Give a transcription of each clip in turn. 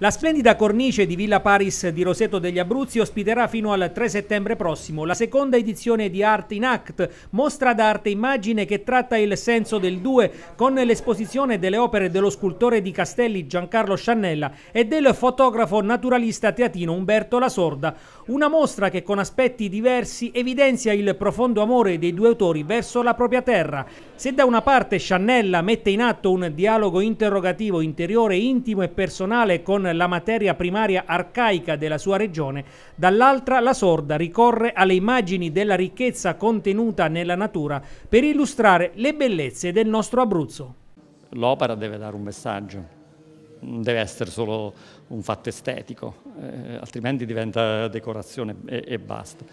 La splendida cornice di Villa Paris di Roseto degli Abruzzi ospiterà fino al 3 settembre prossimo la seconda edizione di Art in Act, mostra d'arte immagine che tratta il senso del due con l'esposizione delle opere dello scultore di Castelli Giancarlo Sciannella e del fotografo naturalista teatino Umberto La Sorda. Una mostra che con aspetti diversi evidenzia il profondo amore dei due autori verso la propria terra. Se da una parte Sciannella mette in atto un dialogo interrogativo interiore, intimo e personale con la materia primaria arcaica della sua regione, dall'altra la sorda ricorre alle immagini della ricchezza contenuta nella natura per illustrare le bellezze del nostro Abruzzo. L'opera deve dare un messaggio non deve essere solo un fatto estetico, eh, altrimenti diventa decorazione e, e basta.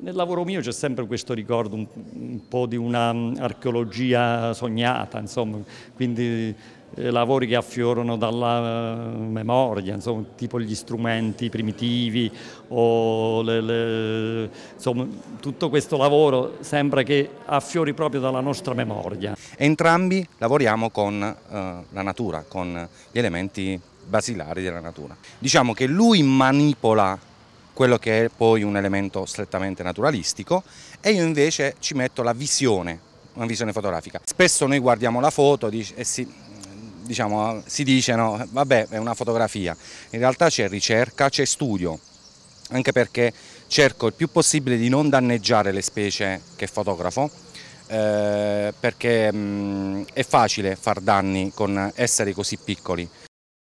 Nel lavoro mio c'è sempre questo ricordo un, un po' di un'archeologia mm, sognata, insomma, quindi eh, lavori che affiorano dalla eh, memoria, insomma, tipo gli strumenti primitivi o le, le, insomma, tutto questo lavoro sembra che affiori proprio dalla nostra memoria. Entrambi lavoriamo con eh, la natura, con gli elementi basilari della natura. Diciamo che lui manipola quello che è poi un elemento strettamente naturalistico e io invece ci metto la visione, una visione fotografica. Spesso noi guardiamo la foto e si, diciamo, si dice no, vabbè è una fotografia, in realtà c'è ricerca, c'è studio, anche perché cerco il più possibile di non danneggiare le specie che fotografo, eh, perché mh, mm, è facile far danni con esseri così piccoli.